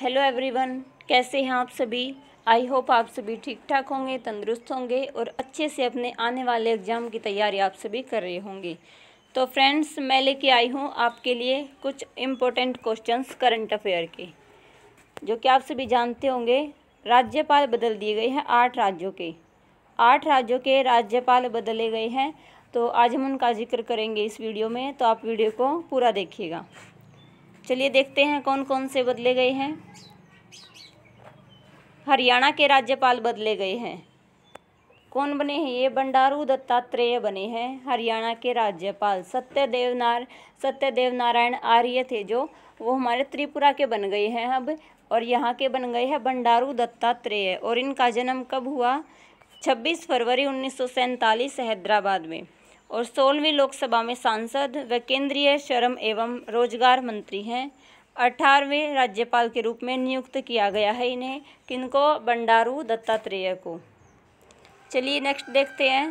hello everyone कैसे हैं आप सभी आई होप आप सभी ठीक ठाक होंगे तंदुरुस्त होंगे और अच्छे से अपने आने वाले एग्ज़ाम की तैयारी आप सभी कर रहे होंगे तो फ्रेंड्स मैं लेके आई हूँ आपके लिए कुछ इम्पोर्टेंट क्वेश्चंस करंट अफेयर के जो कि आप सभी जानते होंगे राज्यपाल बदल दिए गए हैं आठ राज्यों के आठ राज्यों के राज्यपाल बदले गए हैं तो आज हम उनका जिक्र करेंगे इस वीडियो में तो आप वीडियो को पूरा देखिएगा चलिए देखते हैं कौन कौन से बदले गए हैं हरियाणा के राज्यपाल बदले गए हैं कौन बने हैं ये बंडारू दत्तात्रेय बने हैं हरियाणा के राज्यपाल सत्यदेव नार सत्यदेव नारायण आर्य थे जो वो हमारे त्रिपुरा के बन गए हैं अब और यहाँ के बन गए हैं बंडारू दत्तात्रेय और इनका जन्म कब हुआ 26 फरवरी उन्नीस हैदराबाद में और सोलहवीं लोकसभा में सांसद व केंद्रीय श्रम एवं रोजगार मंत्री हैं अठारहवें राज्यपाल के रूप में नियुक्त किया गया है इन्हें किनको बंडारू दत्तात्रेय को चलिए नेक्स्ट देखते हैं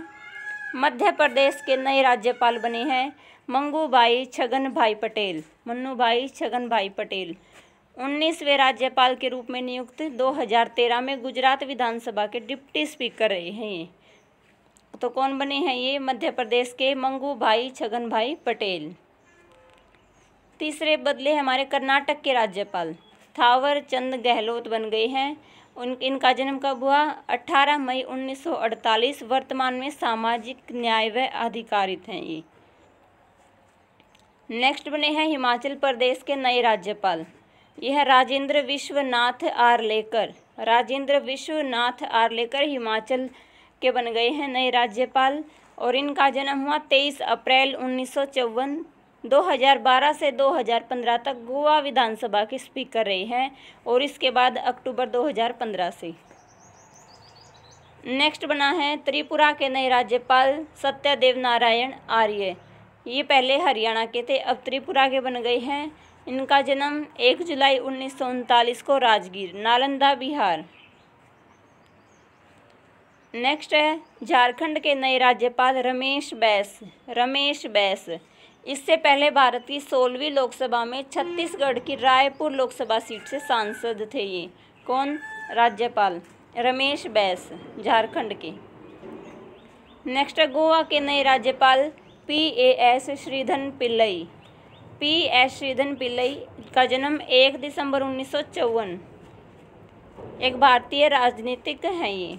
मध्य प्रदेश के नए राज्यपाल बने हैं मंगू भाई छगन भाई पटेल मन्नू भाई छगन भाई पटेल उन्नीसवें राज्यपाल के रूप में नियुक्त 2013 में गुजरात विधानसभा के डिप्टी स्पीकर रहे हैं तो कौन बने हैं ये मध्य प्रदेश के मंगू भाई छगन भाई पटेल तीसरे बदले हमारे कर्नाटक के राज्यपाल थावर चंद गहलोत बन गए हैं उन इनका जन्म कब हुआ 18 मई 1948 वर्तमान में सामाजिक न्याय व अधिकारित हैं ये नेक्स्ट बने हैं हिमाचल प्रदेश के नए राज्यपाल यह राजेंद्र विश्वनाथ आरलेकर राजेंद्र विश्वनाथ आरलेकर हिमाचल के बन गए हैं नए राज्यपाल और इनका जन्म हुआ 23 अप्रैल उन्नीस 2012 से 2015 तक गोवा विधानसभा के स्पीकर रहे हैं और इसके बाद अक्टूबर 2015 से नेक्स्ट बना है त्रिपुरा के नए राज्यपाल सत्यदेव नारायण आर्य ये पहले हरियाणा के थे अब त्रिपुरा के बन गए हैं इनका जन्म 1 जुलाई उन्नीस को राजगीर नालंदा बिहार नेक्स्ट है झारखंड के नए राज्यपाल रमेश बैस रमेश बैस इससे पहले भारत की सोलहवीं लोकसभा में छत्तीसगढ़ की रायपुर लोकसभा सीट से सांसद थे ये कौन राज्यपाल रमेश बैस झारखंड के नेक्स्ट है गोवा के नए राज्यपाल P A S Shridhan Pillai P S Shridhan Pillai का जन्म एक दिसंबर उन्नीस एक भारतीय राजनीतिक हैं ये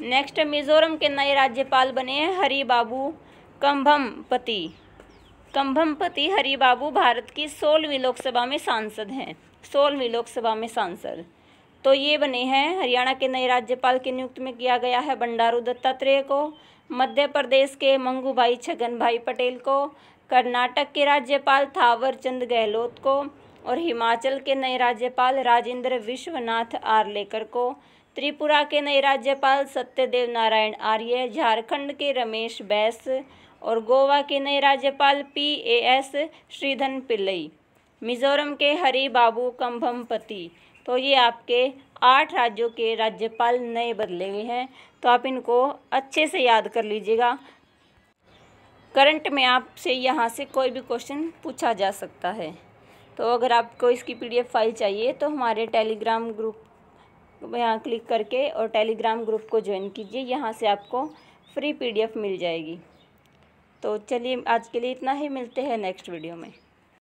नेक्स्ट मिजोरम के नए राज्यपाल बने हैं हरिबाबू कंभमपति कंभमपति हरिबाबू भारत की सोलहवीं लोकसभा में सांसद हैं सोलहवीं लोकसभा में सांसद तो ये बने हैं हरियाणा के नए राज्यपाल के नियुक्त में किया गया है बंडारू दत्तात्रेय को मध्य प्रदेश के मंगू भाई छगन भाई पटेल को कर्नाटक के राज्यपाल थावर चंद गहलोत को और हिमाचल के नए राज्यपाल राजेंद्र विश्वनाथ आरलेकर को त्रिपुरा के नए राज्यपाल सत्यदेव नारायण आर्य झारखंड के रमेश बैस और गोवा के नए राज्यपाल P A S Shridhan Pillai Mizoram के हरी बाबू कम्भमपति तो ये आपके आठ राज्यों के राज्यपाल नए बदले हुए हैं तो आप इनको अच्छे से याद कर लीजिएगा करंट में आपसे यहाँ से कोई भी क्वेश्चन पूछा जा सकता है तो अगर आपको इसकी पीडीएफ फाइल चाहिए तो हमारे टेलीग्राम ग्रुप यहाँ क्लिक करके और टेलीग्राम ग्रुप को ज्वाइन कीजिए यहाँ से आपको फ्री पीडीएफ मिल जाएगी तो चलिए आज के लिए इतना ही मिलते हैं नेक्स्ट वीडियो में